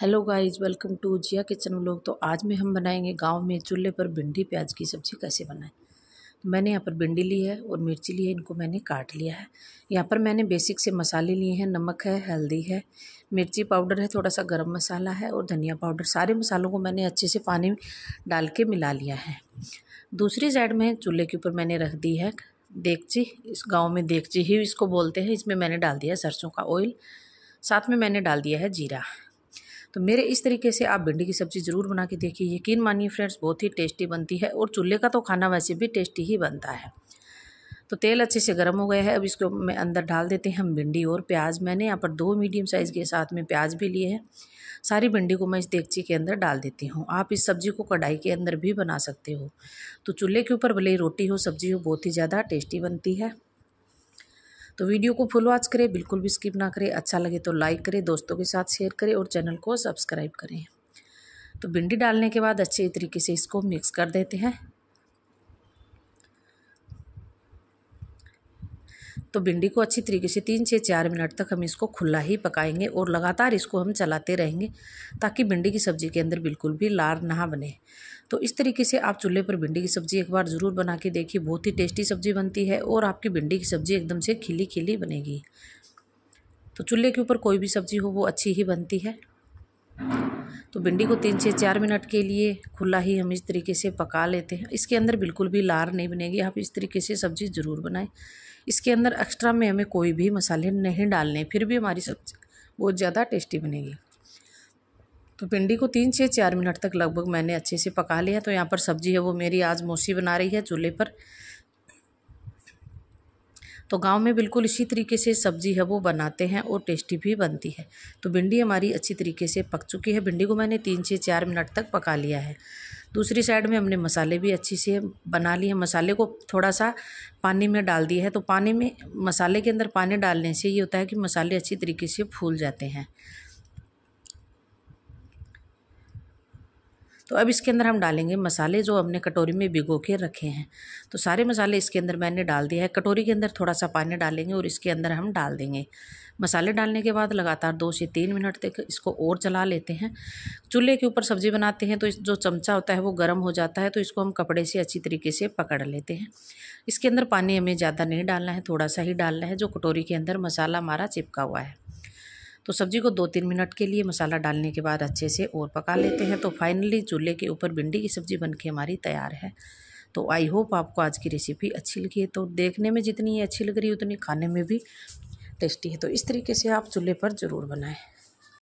hello guys welcome to Jiya kitchen लोग तो आज में हम बनाएंगे गांव में चूल्हे पर भिंडी प्याज की सब्ज़ी कैसे बनाएं तो मैंने यहाँ पर भिंडी ली है और मिर्ची ली है इनको मैंने काट लिया है यहाँ पर मैंने बेसिक से मसाले लिए हैं नमक है हल्दी है मिर्ची पाउडर है थोड़ा सा गरम मसाला है और धनिया पाउडर सारे मसालों को मैंने अच्छे से पानी डाल के मिला लिया है दूसरी साइड में चूल्हे के ऊपर मैंने रख दी है देगची इस गाँव में देगची ही इसको बोलते हैं इसमें मैंने डाल दिया सरसों का ऑयल साथ में मैंने डाल दिया है जीरा तो मेरे इस तरीके से आप भिंडी की सब्ज़ी ज़रूर बना के देखिए यकीन मानिए फ्रेंड्स बहुत ही टेस्टी बनती है और चूल्हे का तो खाना वैसे भी टेस्टी ही बनता है तो तेल अच्छे से गर्म हो गया है अब इसको मैं अंदर डाल देते हैं हम भिंडी और प्याज मैंने यहाँ पर दो मीडियम साइज़ के साथ में प्याज भी लिए हैं सारी भिंडी को मैं इस देगची के अंदर डाल देती हूँ आप इस सब्ज़ी को कढ़ाई के अंदर भी बना सकते हो तो चूल्हे के ऊपर भले ही रोटी हो सब्ज़ी हो बहुत ही ज़्यादा टेस्टी बनती है तो वीडियो को फुल वॉच करें बिल्कुल भी स्किप ना करें अच्छा लगे तो लाइक करें दोस्तों के साथ शेयर करें और चैनल को सब्सक्राइब करें तो भिंडी डालने के बाद अच्छे तरीके से इसको मिक्स कर देते हैं तो भिंडी को अच्छी तरीके से तीन से चार मिनट तक हम इसको खुला ही पकाएंगे और लगातार इसको हम चलाते रहेंगे ताकि भिंडी की सब्ज़ी के अंदर बिल्कुल भी लार ना बने तो इस तरीके से आप चूल्हे पर भिंडी की सब्ज़ी एक बार ज़रूर बना के देखिए बहुत ही टेस्टी सब्ज़ी बनती है और आपकी भिंडी की सब्ज़ी एकदम से खिली खिली बनेगी तो चूल्हे के ऊपर कोई भी सब्ज़ी हो वो अच्छी ही बनती है तो भिंडी को तीन से चार मिनट के लिए खुला ही हम इस तरीके से पका लेते हैं इसके अंदर बिल्कुल भी लार नहीं बनेगी आप इस तरीके से सब्ज़ी ज़रूर बनाएं इसके अंदर एक्स्ट्रा में हमें कोई भी मसाले नहीं डालने फिर भी हमारी सब्ज़ी बहुत ज़्यादा टेस्टी बनेगी तो भिंडी को तीन से चार मिनट तक लगभग मैंने अच्छे से पका लिया तो यहाँ पर सब्ज़ी है वो मेरी आज मौसी बना रही है चूल्हे पर तो गांव में बिल्कुल इसी तरीके से सब्ज़ी है वो बनाते हैं और टेस्टी भी बनती है तो भिंडी हमारी अच्छी तरीके से पक चुकी है भिंडी को मैंने तीन से चार मिनट तक पका लिया है दूसरी साइड में हमने मसाले भी अच्छी से बना लिए मसाले को थोड़ा सा पानी में डाल दिया है तो पानी में मसाले के अंदर पानी डालने से ये होता है कि मसाले अच्छी तरीके से फूल जाते हैं तो अब इसके अंदर हम डालेंगे मसाले जो हमने कटोरी में भिगो के रखे हैं तो सारे मसाले इसके अंदर मैंने डाल दिया है कटोरी के अंदर थोड़ा सा पानी डालेंगे और इसके अंदर हम डाल देंगे मसाले डालने के बाद लगातार दो से तीन मिनट तक इसको और चला लेते हैं चूल्हे के ऊपर सब्ज़ी बनाते हैं तो जो चमचा होता है वो गर्म हो जाता है तो इसको हम कपड़े से अच्छी तरीके से पकड़ लेते हैं इसके अंदर पानी हमें ज़्यादा नहीं डालना है थोड़ा सा ही डालना है जो कटोरी के अंदर मसाला हमारा चिपका हुआ है तो सब्ज़ी को दो तीन मिनट के लिए मसाला डालने के बाद अच्छे से और पका लेते हैं तो फाइनली चूल्हे के ऊपर भिंडी की सब्ज़ी बन के हमारी तैयार है तो आई होप आपको आज की रेसिपी अच्छी लगी है तो देखने में जितनी अच्छी लग रही है उतनी खाने में भी टेस्टी है तो इस तरीके से आप चूल्हे पर ज़रूर बनाएं